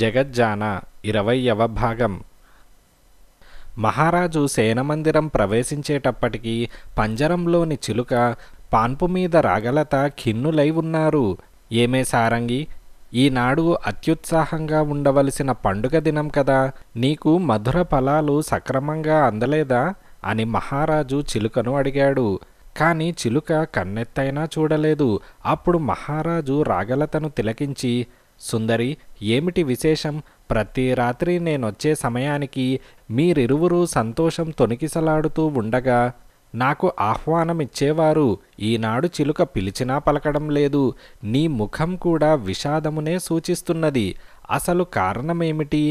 జగజ్జాన ఇరవయవ భాగం మహారాజు సేనమందిరం ప్రవేశించేటప్పటికీ పంజరంలోని చిలుక పాన్పు మీద రాగలత ఖిన్నులై ఉన్నారు ఏమే సారంగి ఈనాడు అత్యుత్సాహంగా ఉండవలసిన పండుగ దినం కదా నీకు మధుర ఫలాలు సక్రమంగా అందలేదా అని మహారాజు చిలుకను అడిగాడు కానీ చిలుక కన్నెత్తైనా చూడలేదు అప్పుడు మహారాజు రాగలతను తిలకించి సుందరి ఏమిటి విశేషం ప్రతి రాత్రి నేనొచ్చే సమయానికి మీరిరువురూ సంతోషం తొణికిసలాడుతూ ఉండగా నాకు ఆహ్వానమిచ్చేవారు ఈనాడు చిలుక పిలిచినా పలకడం లేదు నీ ముఖం కూడా విషాదమునే సూచిస్తున్నది అసలు కారణమేమిటి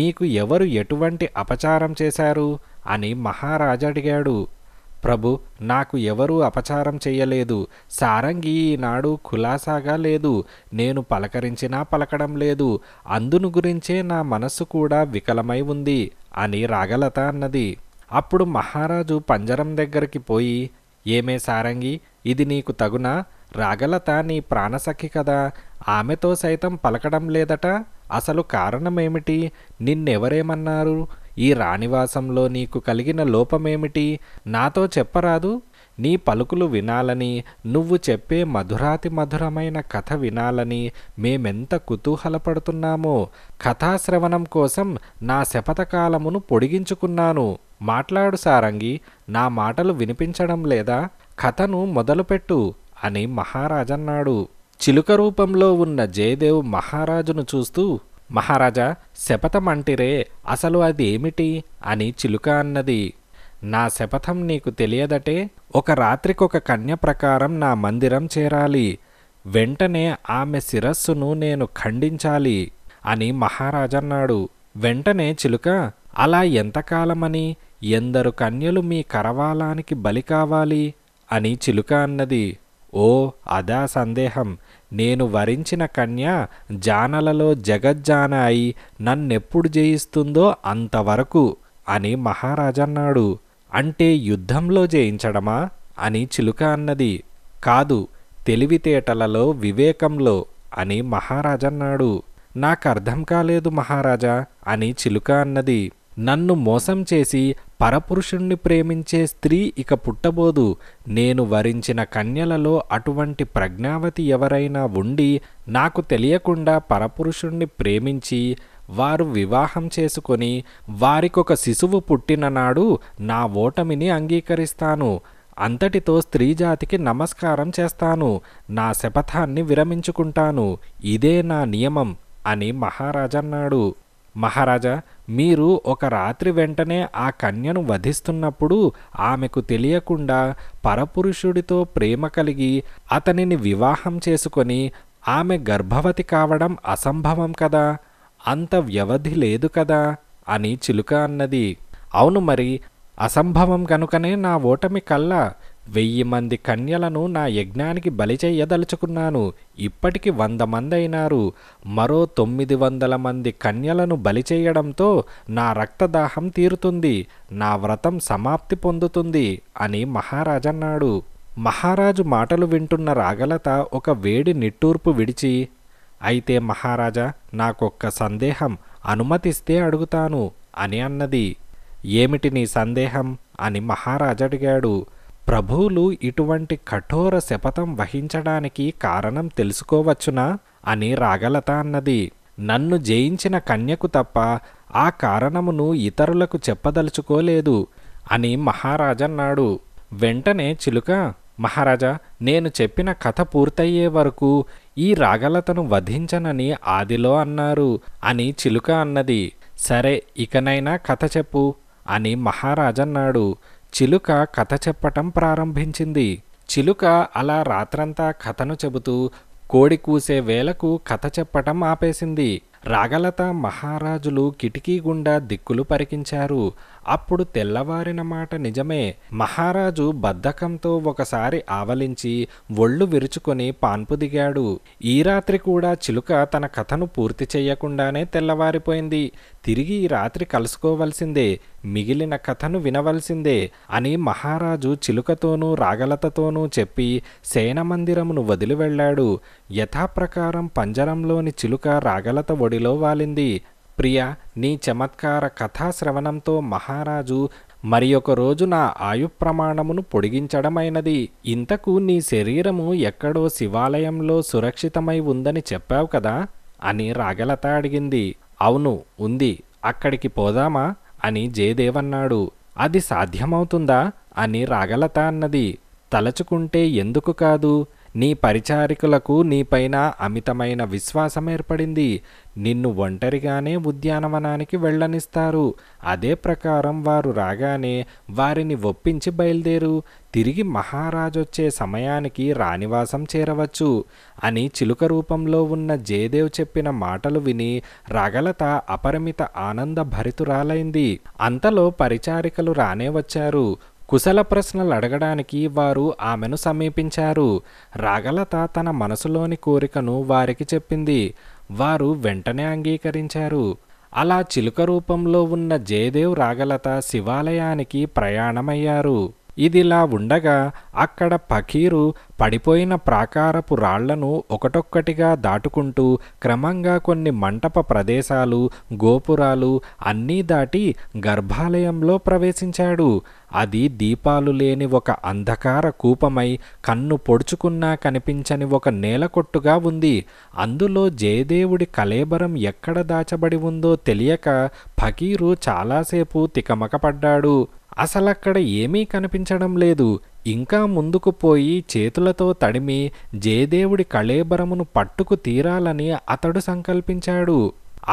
మీకు ఎవరు ఎటువంటి అపచారం చేశారు అని మహారాజడిగాడు ప్రభు నాకు ఎవరూ అపచారం చేయలేదు సారంగి ఈనాడు ఖులాసాగా లేదు నేను పలకరించినా పలకడం లేదు అందును గురించే నా మనస్సు కూడా వికలమై ఉంది అని రాగలత అన్నది అప్పుడు మహారాజు పంజరం దగ్గరికి పోయి ఏమే సారంగి ఇది నీకు తగునా రాగలత నీ ప్రాణసఖి కదా ఆమెతో సైతం పలకడం లేదట అసలు కారణమేమిటి నిన్నెవరేమన్నారు ఈ రాణివాసంలో నీకు కలిగిన లోపమేమిటి నాతో చెప్పరాదు నీ పలుకులు వినాలని నువ్వు చెప్పే మధురాతి మధురమైన కథ వినాలని మేమెంత కుతూహలపడుతున్నామో కథాశ్రవణం కోసం నా శపథకాలమును పొడిగించుకున్నాను మాట్లాడు సారంగి నా మాటలు వినిపించడం లేదా కథను మొదలుపెట్టు అని మహారాజన్నాడు చిలుక రూపంలో ఉన్న జయదేవ్ మహారాజును చూస్తూ మహారాజా శపథమంటిరే అసలు అది ఏమిటి అని చిలుక అన్నది నా శపథం నీకు తెలియదటే ఒక రాత్రికొక కన్య ప్రకారం నా మందిరం చేరాలి వెంటనే ఆమె శిరస్సును నేను ఖండించాలి అని మహారాజన్నాడు వెంటనే చిలుక అలా ఎంతకాలమని ఎందరు కన్యలు మీ కరవాలానికి బలి కావాలి అని చిలుక అన్నది ఓ అదా సందేహం నేను వరించిన కన్య జానలలో జగజ్జాన అయి నన్నెప్పుడు జయిస్తుందో అంతవరకు అని మహారాజన్నాడు అంటే యుద్ధంలో జయించడమా అని చిలుక అన్నది కాదు తెలివితేటలలో వివేకంలో అని మహారాజన్నాడు నాకర్థం కాలేదు మహారాజా అని చిలుక అన్నది నన్ను మోసం చేసి పరపురుషుణ్ణి ప్రేమించే స్త్రీ ఇక పుట్టబోదు నేను వరించిన కన్యలలో అటువంటి ప్రజ్ఞావతి ఎవరైనా ఉండి నాకు తెలియకుండా పరపురుషుణ్ణి ప్రేమించి వారు వివాహం చేసుకొని వారికొక శిశువు పుట్టిననాడు నా ఓటమిని అంగీకరిస్తాను అంతటితో స్త్రీజాతికి నమస్కారం చేస్తాను నా శపథాన్ని విరమించుకుంటాను ఇదే నా నియమం అని మహారాజన్నాడు మహారాజా మీరు ఒక రాత్రి వెంటనే ఆ కన్యను వధిస్తున్నప్పుడు ఆమెకు తెలియకుండా పరపురుషుడితో ప్రేమ కలిగి అతనిని వివాహం చేసుకొని ఆమె గర్భవతి కావడం అసంభవం కదా అంత వ్యవధి లేదు కదా అని చిలుక అన్నది అవును మరి అసంభవం కనుకనే నా ఓటమి కల్లా వెయ్యి మంది కన్యలను నా యజ్ఞానికి బలి చేయదలుచుకున్నాను ఇప్పటికి వంద మంది అయినారు మరో తొమ్మిది వందల మంది కన్యలను బలి చేయడంతో నా రక్తదాహం తీరుతుంది నా వ్రతం సమాప్తి పొందుతుంది అని మహారాజన్నాడు మహారాజు మాటలు వింటున్న రాగలత ఒక వేడి నిట్టూర్పు విడిచి అయితే మహారాజా నాకొక్క సందేహం అనుమతిస్తే అడుగుతాను అని అన్నది ఏమిటి నీ సందేహం అని మహారాజు అడిగాడు ప్రభువులు ఇటువంటి కఠోర శపథం వహించడానికి కారణం తెలుసుకోవచ్చునా అని రాగలత అన్నది నన్ను జయించిన కన్యకు తప్ప ఆ కారణమును ఇతరులకు చెప్పదలుచుకోలేదు అని మహారాజన్నాడు వెంటనే చిలుక మహారాజా నేను చెప్పిన కథ పూర్తయ్యే వరకు ఈ రాగలతను వధించనని ఆదిలో అన్నారు అని చిలుక అన్నది సరే ఇకనైనా కథ చెప్పు అని మహారాజన్నాడు చిలుక కథ చెప్పటం ప్రారంభించింది చిలుక అలా రాత్రంతా కథను చెబుతూ కోడి కూసే వేలకు కథ చెప్పటం ఆపేసింది రాగలత మహారాజులు కిటికీ గుండా దిక్కులు పరికించారు అప్పుడు తెల్లవారిన మాట నిజమే మహారాజు బద్ధకంతో ఒకసారి ఆవలించి ఒళ్ళు విరుచుకొని పాన్పు దిగాడు ఈ రాత్రి కూడా చిలుక తన కథను పూర్తి చేయకుండానే తెల్లవారిపోయింది తిరిగి ఈ రాత్రి కలుసుకోవలసిందే మిగిలిన కథను వినవలసిందే అని మహారాజు చిలుకతోనూ రాగలతతోనూ చెప్పి సేనమందిరమును వదిలి వెళ్ళాడు యథాప్రకారం పంజరంలోని చిలుక రాగలత ఒడిలో వాలింది ప్రియ నీ చమత్కార కథాశ్రవణంతో మహారాజు మరి ఒక రోజు నా ఆయు ప్రమాణమును పొడిగించడమైనది ఇంతకు నీ శరీరము ఎక్కడో శివాలయంలో సురక్షితమై ఉందని చెప్పావు కదా అని రాగలత అడిగింది అవును ఉంది అక్కడికి పోదామా అని జయదేవన్నాడు అది సాధ్యమవుతుందా అని రాగలత అన్నది తలచుకుంటే ఎందుకు కాదు నీ పరిచారికులకు నీపైన అమితమైన విశ్వాసం ఏర్పడింది నిన్ను ఒంటరిగానే ఉద్యానవనానికి వెళ్ళనిస్తారు అదే ప్రకారం వారు రాగానే వారిని ఒప్పించి బయలుదేరు తిరిగి మహారాజొచ్చే సమయానికి రానివాసం చేరవచ్చు అని చిలుక రూపంలో ఉన్న జయదేవ్ చెప్పిన మాటలు విని రగలత అపరిమిత ఆనంద భరితురాలైంది అంతలో పరిచారికలు రానే వచ్చారు కుశల ప్రశ్నలు అడగడానికి వారు ఆమెను సమీపించారు రాగలత తన మనసులోని కోరికను వారికి చెప్పింది వారు వెంటనే అంగీకరించారు అలా చిలుక రూపంలో ఉన్న జయదేవ్ రాగలత శివాలయానికి ప్రయాణమయ్యారు ఇదిలా ఉండగా అక్కడ పకీరు పడిపోయిన ప్రాకారపు రాళ్లను ఒకటొక్కటిగా దాటుకుంటూ క్రమంగా కొన్ని మంటప ప్రదేశాలు గోపురాలు అన్నీ దాటి గర్భాలయంలో ప్రవేశించాడు అది దీపాలు లేని ఒక అంధకార కూపమై కన్ను పొడుచుకున్నా కనిపించని ఒక నేలకొట్టుగా ఉంది అందులో జయదేవుడి కలేబరం ఎక్కడ దాచబడి ఉందో తెలియక ఫకీరు చాలాసేపు తికమకపడ్డాడు అసలు అక్కడ ఏమీ కనిపించడం లేదు ఇంకా ముందుకు పోయి చేతులతో తడిమి జయదేవుడి కళేబరమును పట్టుకు తీరాలని అతడు సంకల్పించాడు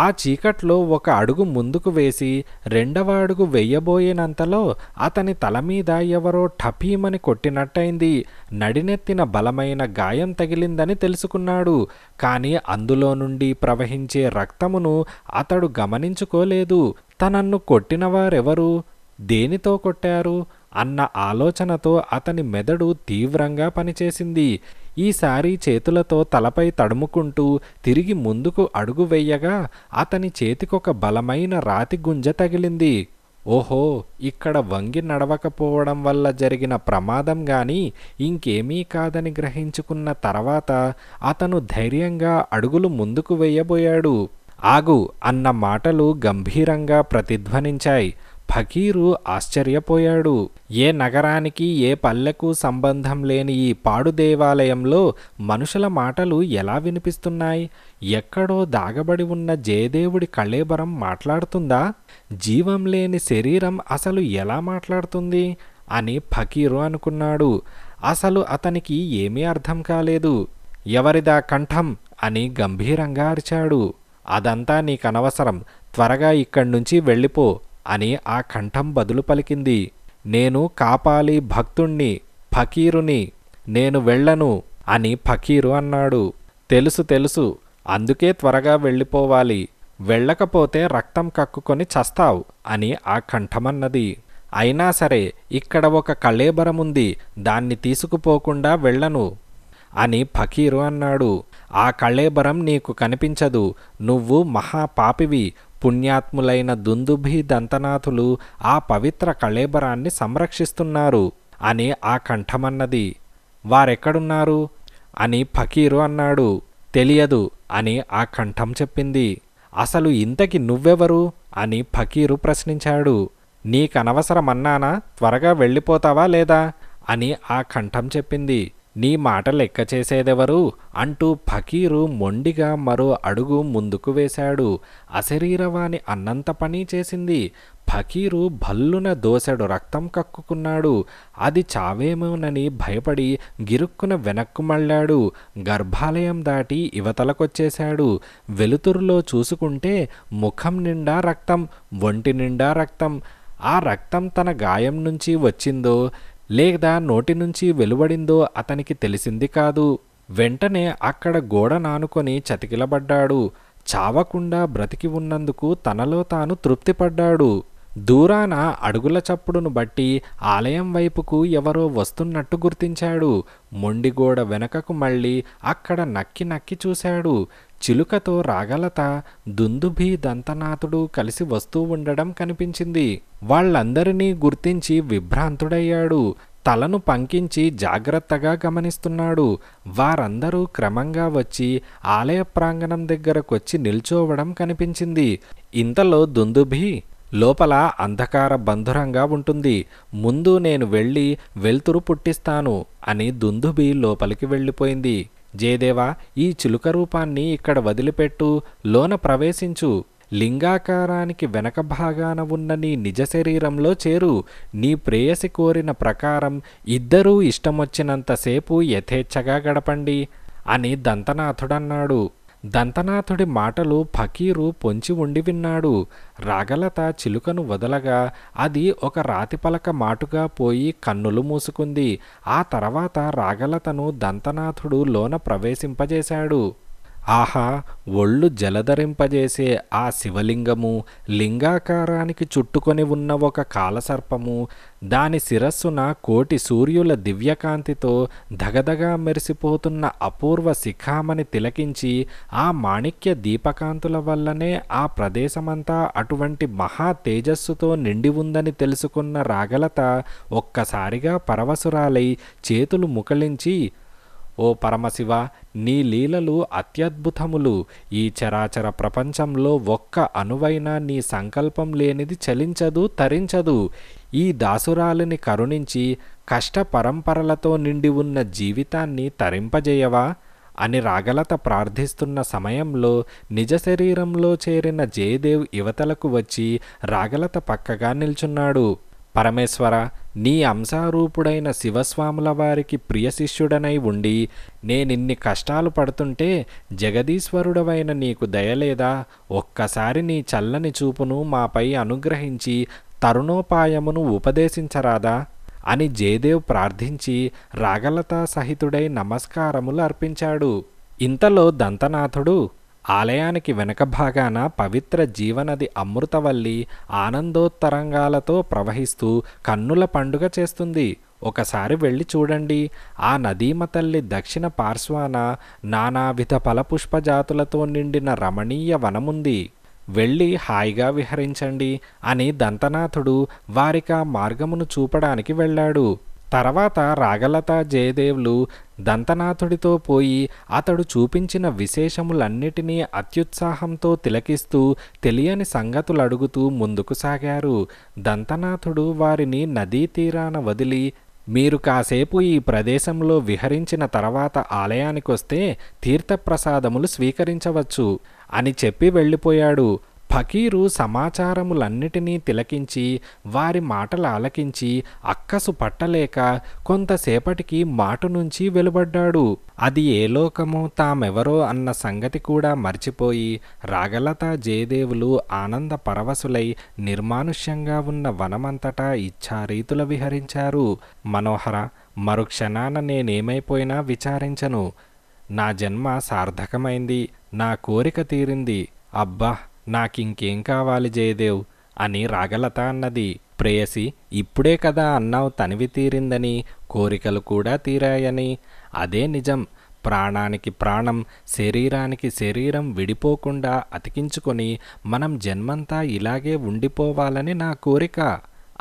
ఆ చీకట్లో ఒక అడుగు ముందుకు వేసి రెండవ అడుగు వెయ్యబోయేనంతలో అతని తల మీద ఎవరో ఠపీమని కొట్టినట్టయింది నడినెత్తిన బలమైన గాయం తగిలిందని తెలుసుకున్నాడు కానీ అందులో నుండి ప్రవహించే రక్తమును అతడు గమనించుకోలేదు తనన్ను కొట్టినవారెవరు దేనితో కొట్టారు అన్న ఆలోచనతో అతని మెదడు తీవ్రంగా పనిచేసింది ఈసారి చేతులతో తలపై తడుముకుంటూ తిరిగి ముందుకు అడుగు వెయ్యగా అతని చేతికొక బలమైన రాతి గుంజ తగిలింది ఓహో ఇక్కడ వంగి నడవకపోవడం వల్ల జరిగిన ప్రమాదం గాని ఇంకేమీ కాదని గ్రహించుకున్న తర్వాత అతను ధైర్యంగా అడుగులు ముందుకు వెయ్యబోయాడు ఆగు అన్న మాటలు గంభీరంగా ప్రతిధ్వనించాయి ఫకీరు ఆశ్చర్యపోయాడు ఏ నగరానికి ఏ పల్లెకు సంబంధం లేని ఈ పాడు దేవాలయంలో మనుషుల మాటలు ఎలా వినిపిస్తున్నాయి ఎక్కడో దాగబడి ఉన్న జయదేవుడి కళేబరం మాట్లాడుతుందా జీవం లేని శరీరం అసలు ఎలా మాట్లాడుతుంది అని ఫకీరు అనుకున్నాడు అసలు అతనికి ఏమీ అర్థం కాలేదు ఎవరిదా కంఠం అని గంభీరంగా అరిచాడు అదంతా నీకనవసరం త్వరగా ఇక్కడ్నుంచి వెళ్ళిపో అని ఆ కంఠం బదులు పలికింది నేను కాపాలి భక్తుణ్ణి ఫకీరుని నేను వెళ్ళను అని ఫకీరు అన్నాడు తెలుసు తెలుసు అందుకే త్వరగా వెళ్ళిపోవాలి వెళ్ళకపోతే రక్తం కక్కుకొని చస్తావు అని ఆ కంఠమన్నది అయినా సరే ఇక్కడ ఒక కళేబరముంది దాన్ని తీసుకుపోకుండా వెళ్ళను అని ఫకీరు అన్నాడు ఆ కళేబరం నీకు కనిపించదు నువ్వు మహాపాపివి పుణ్యాత్ములైన దుందుభి దంతనాథులు ఆ పవిత్ర కళేబరాన్ని సంరక్షిస్తున్నారు అని ఆ కంఠమన్నది వారెక్కడున్నారు అని ఫకీరు అన్నాడు తెలియదు అని ఆ కంఠం చెప్పింది అసలు ఇంతకి నువ్వెవరు అని ఫకీరు ప్రశ్నించాడు నీకనవసరమన్నానా త్వరగా వెళ్ళిపోతావా లేదా అని ఆ కంఠం చెప్పింది నీ మాట లెక్క చేసేదెవరు అంటూ ఫకీరు మొండిగా మరో అడుగు ముందుకు వేశాడు అశరీరవాణి అన్నంత పని చేసింది ఫకీరు భల్లున దోసెడు రక్తం కక్కుకున్నాడు అది చావేమోనని భయపడి గిరుక్కున వెనక్కు మళ్ళాడు గర్భాలయం దాటి ఇవతలకొచ్చేశాడు వెలుతురులో చూసుకుంటే ముఖం నిండా రక్తం ఒంటి నిండా రక్తం ఆ రక్తం తన గాయం నుంచి వచ్చిందో లేదా నోటి నుంచి వెలువడిందో అతనికి తెలిసింది కాదు వెంటనే అక్కడ గోడ నానుకొని చతికిలబడ్డాడు చావకుండా బ్రతికి ఉన్నందుకు తనలో తాను తృప్తిపడ్డాడు దూరాన అడుగుల చప్పుడును బట్టి ఆలయం వైపుకు ఎవరో వస్తున్నట్టు గుర్తించాడు మొండిగోడ వెనకకు మళ్ళీ అక్కడ నక్కి నక్కి చూశాడు చిలుకతో రాగలత దుందుభి దంతనాథుడు కలిసి వస్తూ ఉండడం కనిపించింది వాళ్ళందరినీ గుర్తించి విభ్రాంతుడయ్యాడు తలను పంకించి జాగ్రత్తగా గమనిస్తున్నాడు వారందరూ క్రమంగా వచ్చి ఆలయ ప్రాంగణం దగ్గరకొచ్చి నిల్చోవడం కనిపించింది ఇంతలో దుందుభి లోపల అంధకార బంధురంగా ఉంటుంది ముందు నేను వెళ్ళి వెలుతురు పుట్టిస్తాను అని దుందుభి లోపలికి వెళ్ళిపోయింది జయదేవా ఈ చిలుక రూపాన్ని ఇక్కడ వదిలిపెట్టు లోన ప్రవేశించు లింగాకారానికి వెనక భాగాన ఉన్న నీ నిజ శరీరంలో చేరు నీ ప్రేయసి కోరిన ప్రకారం ఇద్దరూ ఇష్టమొచ్చినంతసేపు యథేచ్ఛగా గడపండి అని దంతనాథుడన్నాడు దంతనాథుడి మాటలు ఫకీరు పొంచి ఉండి విన్నాడు రాగలత చిలుకను వదలగా అది ఒక రాతిపలక మాటుగా పోయి కన్నులు మూసుకుంది ఆ తర్వాత రాగలతను దంతనాథుడు లోన ప్రవేశింపజేశాడు ఆహా ఒళ్ళు జలధరింపజేసే ఆ శివలింగము లింగాకారానికి చుట్టుకొని ఉన్న ఒక కాలసర్పము దాని శిరస్సున కోటి సూర్యుల దివ్యకాంతితో దగదగా మెరిసిపోతున్న అపూర్వ శిఖామని తిలకించి ఆ మాణిక్య దీపకాంతుల వల్లనే ఆ ప్రదేశమంతా అటువంటి మహా తేజస్సుతో నిండి ఉందని తెలుసుకున్న రాగలత ఒక్కసారిగా పరవశురాలై చేతులు ముకలించి ఓ పరమశివ నీ లీలలు అత్యద్భుతములు ఈ చరాచర ప్రపంచంలో ఒక్క అనువైన నీ సంకల్పం లేనిది చలించదు తరించదు ఈ దాసురాలిని కరుణించి కష్ట పరంపరలతో నిండి ఉన్న జీవితాన్ని తరింపజేయవా అని రాగలత ప్రార్థిస్తున్న సమయంలో నిజ శరీరంలో చేరిన జయదేవ్ యువతలకు వచ్చి రాగలత పక్కగా నిల్చున్నాడు పరమేశ్వర నీ అంశారూపుడైన శివస్వాముల వారికి ప్రియ శిష్యుడనై ఉండి నేనిన్ని కష్టాలు పడుతుంటే జగదీశ్వరుడవైన నీకు దయలేదా ఒక్కసారి నీ చల్లని చూపును మాపై అనుగ్రహించి తరుణోపాయమును ఉపదేశించరాదా అని జయదేవ్ ప్రార్థించి రాగలతా సహితుడై నమస్కారములు అర్పించాడు ఇంతలో దంతనాథుడు ఆలయానికి వెనక భాగాన పవిత్ర జీవనది అమృతవల్లి ఆనందోత్తరంగాలతో ప్రవహిస్తూ కన్నుల పండుగ చేస్తుంది ఒకసారి వెళ్ళి చూడండి ఆ నదీమతల్లి దక్షిణ పార్శ్వాన నానావిధ ఫలపుష్పజాతులతో నిండిన రమణీయ వనముంది వెళ్ళి హాయిగా విహరించండి అని దంతనాథుడు వారికా మార్గమును చూపడానికి వెళ్ళాడు తర్వాత రాగలత జయదేవ్లు దంతనాథుడితో పోయి అతడు చూపించిన విశేషములన్నిటినీ అత్యుత్సాహంతో తిలకిస్తూ తెలియని సంగతులు అడుగుతూ ముందుకు సాగారు దంతనాథుడు వారిని నదీ తీరాన వదిలి మీరు కాసేపు ఈ ప్రదేశంలో విహరించిన తర్వాత ఆలయానికొస్తే తీర్థప్రసాదములు స్వీకరించవచ్చు అని చెప్పి వెళ్ళిపోయాడు ఫకీరు సమాచారములన్నిటినీ తిలకించి వారి మాటలు ఆలకించి అక్కసు పట్టలేక కొంతసేపటికి మాట నుంచి వెలుబడ్డాడు అది ఏ లోకమో తామెవరో అన్న సంగతి కూడా మర్చిపోయి రాగలత జయదేవులు ఆనంద పరవశులై నిర్మానుష్యంగా ఉన్న వనమంతటా ఇచ్చారీతుల విహరించారు మనోహర మరుక్షణాన నేనేమైపోయినా విచారించను నా జన్మ సార్థకమైంది నా కోరిక తీరింది అబ్బా నాకింకేం కావాలి జయదేవ్ అని రాగలత అన్నది ప్రేయసి ఇప్పుడే కదా అన్నావు తనివి తీరిందని కోరికలు కూడా తీరాయని అదే నిజం ప్రాణానికి ప్రాణం శరీరానికి శరీరం విడిపోకుండా అతికించుకొని మనం జన్మంతా ఇలాగే ఉండిపోవాలని నా కోరిక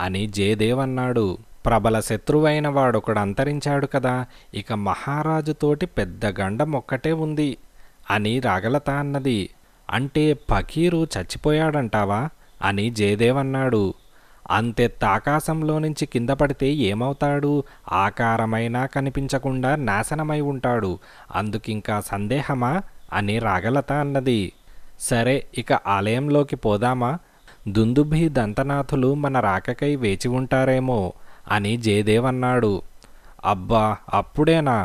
అని జయదేవ్ అన్నాడు ప్రబల శత్రువైన వాడొకడు అంతరించాడు కదా ఇక మహారాజుతోటి పెద్ద గండం ఒక్కటే ఉంది అని రాగలత అన్నది అంటే పకీరు చచ్చిపోయాడంటావా అని జయదేవ్ అన్నాడు అంతెత్త ఆకాశంలో నుంచి కింద పడితే ఏమవుతాడు ఆకారమైనా కనిపించకుండా నాశనమై ఉంటాడు అందుకింకా సందేహమా అని రాగలత అన్నది సరే ఇక ఆలయంలోకి పోదామా దుందుభి దంతనాథులు మన రాకకై వేచి ఉంటారేమో అని జయదేవ్ అన్నాడు అబ్బా అప్పుడేనా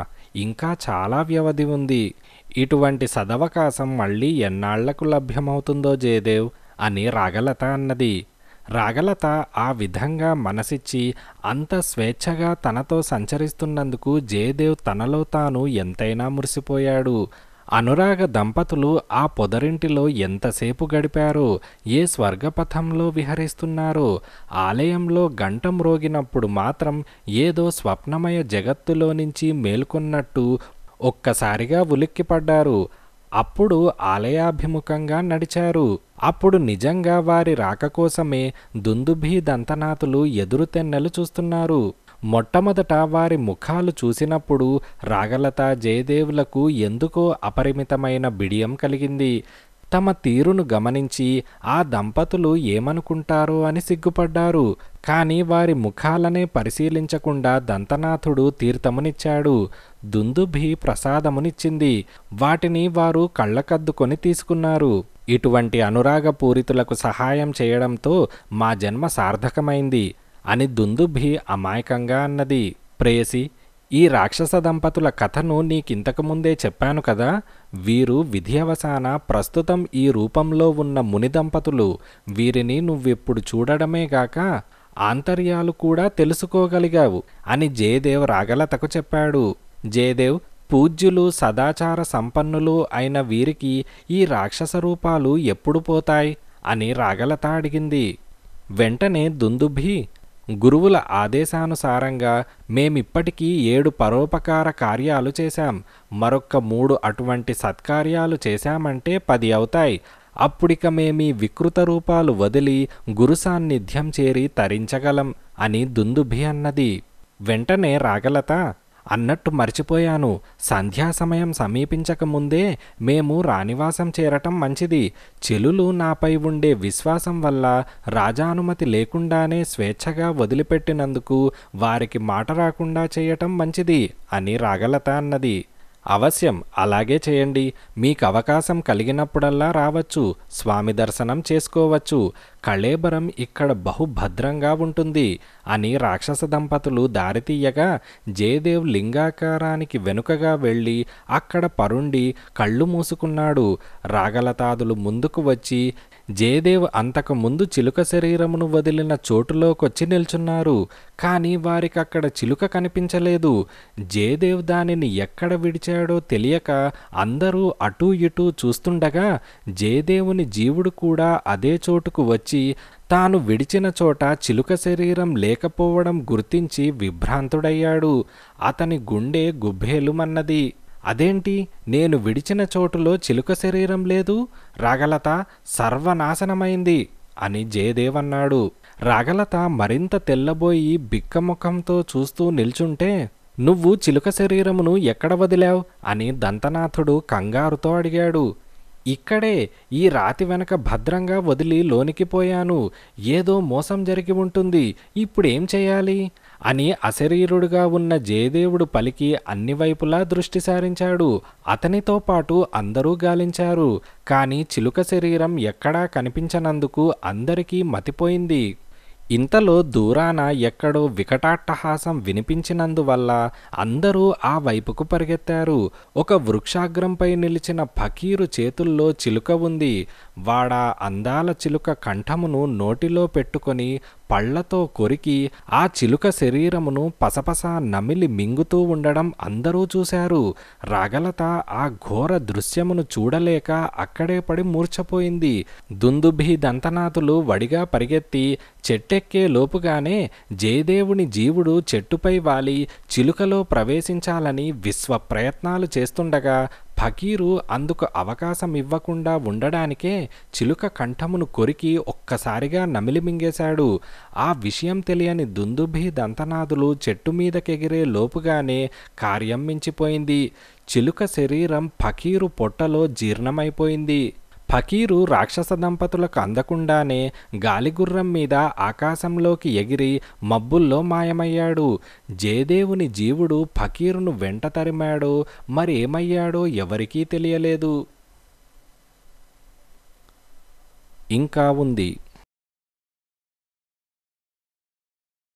ఇంకా చాలా వ్యవధి ఉంది ఇటువంటి సదవకాశం మళ్ళీ ఎన్నాళ్లకు లభ్యమవుతుందో జయదేవ్ అని రాగలత అన్నది రాగలత ఆ విధంగా మనసిచ్చి అంత స్వేచ్ఛగా తనతో సంచరిస్తున్నందుకు జయదేవ్ తనలో తాను ఎంతైనా మురిసిపోయాడు అనురాగ దంపతులు ఆ పొదరింటిలో ఎంతసేపు గడిపారు ఏ స్వర్గపథంలో విహరిస్తున్నారు ఆలయంలో గంటం రోగినప్పుడు మాత్రం ఏదో స్వప్నమయ జగత్తులో నుంచి మేల్కొన్నట్టు ఒక్కసారిగా ఉలిక్కిపడ్డారు అప్పుడు ఆలయాభిముఖంగా నడిచారు అప్పుడు నిజంగా వారి రాక కోసమే దుందుభీ దంతనాథులు ఎదురుతెన్నెలు చూస్తున్నారు మొట్టమొదట వారి ముఖాలు చూసినప్పుడు రాగలత జయదేవులకు ఎందుకో అపరిమితమైన బిడియం కలిగింది తమ తీరును గమనించి ఆ దంపతులు ఏమనుకుంటారో అని సిగ్గుపడ్డారు కానీ వారి ముఖాలనే పరిశీలించకుండా దంతనాథుడు తీర్థమునిచ్చాడు దుందుభి ప్రసాదమునిచ్చింది వాటిని వారు కళ్ళకద్దుకొని తీసుకున్నారు ఇటువంటి అనురాగ పూరితులకు సహాయం చేయడంతో మా జన్మ సార్థకమైంది అని దుందుభి అమాయకంగా అన్నది ప్రేయసి ఈ రాక్షస దంపతుల కథను నీకింతకుముందే చెప్పాను కదా వీరు విధియవసాన ప్రస్తుతం ఈ రూపంలో ఉన్న ముని దంపతులు వీరిని నువ్వెప్పుడు చూడడమేగాక ఆంతర్యాలు కూడా తెలుసుకోగలిగావు అని జయదేవ్ రాగలతకు చెప్పాడు జయదేవ్ పూజ్యులు సదాచార సంపన్నులు అయిన వీరికి ఈ రాక్షస రూపాలు ఎప్పుడు పోతాయి అని రాగలత అడిగింది వెంటనే దుందుభి గురువుల ఆదేశానుసారంగా మేమిప్పటికీ ఏడు పరోపకార కార్యాలు చేశాం మరొక్క మూడు అటువంటి సత్కార్యాలు చేశామంటే పది అవుతాయి అప్పుడిక మేమీ వికృత రూపాలు వదిలి గురు సాన్నిధ్యం చేరి తరించగలం అని దుందుభి అన్నది వెంటనే రాగలత అన్నట్టు మర్చిపోయాను సంధ్యా సమయం సమీపించకముందే మేము రానివాసం చేరటం మంచిది చెలులు నాపై ఉండే విశ్వాసం వల్ల రాజానుమతి లేకుండానే స్వేచ్ఛగా వదిలిపెట్టినందుకు వారికి మాట రాకుండా చేయటం మంచిది అని రాగలత అన్నది అవశ్యం అలాగే చేయండి మీకు అవకాశం కలిగినప్పుడల్లా రావచ్చు స్వామి దర్శనం చేసుకోవచ్చు కళేబరం ఇక్కడ బహుభద్రంగా ఉంటుంది అని రాక్షస దంపతులు దారితీయగా జయదేవ్ లింగాకారానికి వెనుకగా వెళ్ళి అక్కడ పరుండి కళ్ళు మూసుకున్నాడు రాగలతాదులు ముందుకు వచ్చి జయదేవ్ అంతకు ముందు చిలుక శరీరమును వదిలిన చోటులోకొచ్చి నిల్చున్నారు కానీ వారికక్కడ చిలుక కనిపించలేదు జయదేవ్ దానిని ఎక్కడ విడిచాడో తెలియక అందరూ అటూ ఇటూ చూస్తుండగా జయదేవుని జీవుడు కూడా అదే చోటుకు వచ్చి తాను విడిచిన చోట చిలుక శరీరం లేకపోవడం గుర్తించి విభ్రాంతుడయ్యాడు అతని గుండె గుబ్బేలుమన్నది అదేంటి నేను విడిచిన చోటులో చిలుక శరీరం లేదు రాగలత సర్వనాశనమైంది అని జయదేవన్నాడు రాగలత మరింత తెల్లబోయి బిక్కముఖంతో చూస్తూ నిల్చుంటే నువ్వు చిలుక శరీరమును ఎక్కడ వదిలావు అని దంతనాథుడు కంగారుతో అడిగాడు ఇక్కడే ఈ రాతి వెనక భద్రంగా వదిలి లోనికి పోయాను ఏదో మోసం జరిగి ఉంటుంది ఇప్పుడేం చేయాలి అని అశరీరుడుగా ఉన్న జయదేవుడు పలికి అన్ని వైపులా దృష్టి సారించాడు అతనితో పాటు అందరూ గాలించారు కానీ చిలుక శరీరం ఎక్కడా కనిపించనందుకు అందరికీ మతిపోయింది ఇంతలో దూరాన ఎక్కడో వికటాట్టహాసం వినిపించినందువల్ల అందరూ ఆ వైపుకు పరిగెత్తారు ఒక వృక్షాగ్రంపై నిలిచిన ఫకీరు చేతుల్లో చిలుక ఉంది వాడ అందాల చిలుక కంఠమును నోటిలో పెట్టుకొని పళ్లతో కొరికి ఆ చిలుక శరీరమును పసపస నమిలి మింగుతూ ఉండడం అందరూ చూశారు రాగలత ఆ ఘోర దృశ్యమును చూడలేక అక్కడే పడి మూర్చపోయింది దుందుభి దంతనాథులు వడిగా పరిగెత్తి చెట్టెక్కే లోపుగానే జయదేవుని జీవుడు చెట్టుపై వాలి చిలుకలో ప్రవేశించాలని విశ్వ ప్రయత్నాలు చేస్తుండగా ఫకీరు అందుకు అవకాశం ఇవ్వకుండా ఉండడానికే చిలుక కంఠమును కొరికి ఒక్కసారిగా నమిలిమింగేశాడు ఆ విషయం తెలియని దుందుభి దంతనాథులు చెట్టు మీదకెగిరే లోపుగానే కార్యం మించిపోయింది చిలుక శరీరం ఫకీరు పొట్టలో జీర్ణమైపోయింది ఫకీరు రాక్షస దంపతులకు అందకుండానే గాలిగుర్రం మీద ఆకాశంలోకి ఎగిరి మబ్బుల్లో మాయమయ్యాడు జయదేవుని జీవుడు ఫకీరును వెంట తరిమాడో మరేమయ్యాడో ఎవరికీ తెలియలేదు ఇంకా ఉంది